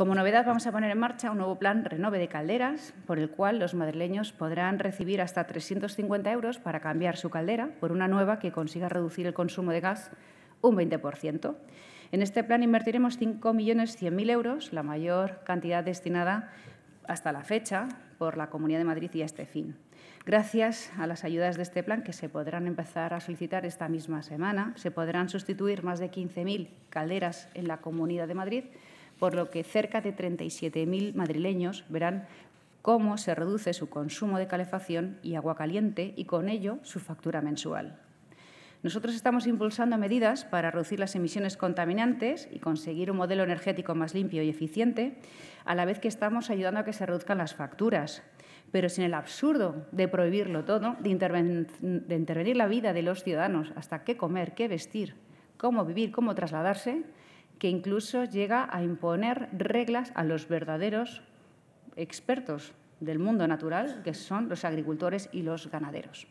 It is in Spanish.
Como novedad, vamos a poner en marcha un nuevo plan Renove de Calderas, por el cual los madrileños podrán recibir hasta 350 euros para cambiar su caldera por una nueva que consiga reducir el consumo de gas un 20%. En este plan invertiremos 5.100.000 euros, la mayor cantidad destinada hasta la fecha por la Comunidad de Madrid y a este fin. Gracias a las ayudas de este plan, que se podrán empezar a solicitar esta misma semana, se podrán sustituir más de 15.000 calderas en la Comunidad de Madrid por lo que cerca de 37.000 madrileños verán cómo se reduce su consumo de calefacción y agua caliente y con ello su factura mensual. Nosotros estamos impulsando medidas para reducir las emisiones contaminantes y conseguir un modelo energético más limpio y eficiente, a la vez que estamos ayudando a que se reduzcan las facturas, pero sin el absurdo de prohibirlo todo, de, de intervenir la vida de los ciudadanos, hasta qué comer, qué vestir, cómo vivir, cómo trasladarse, que incluso llega a imponer reglas a los verdaderos expertos del mundo natural, que son los agricultores y los ganaderos.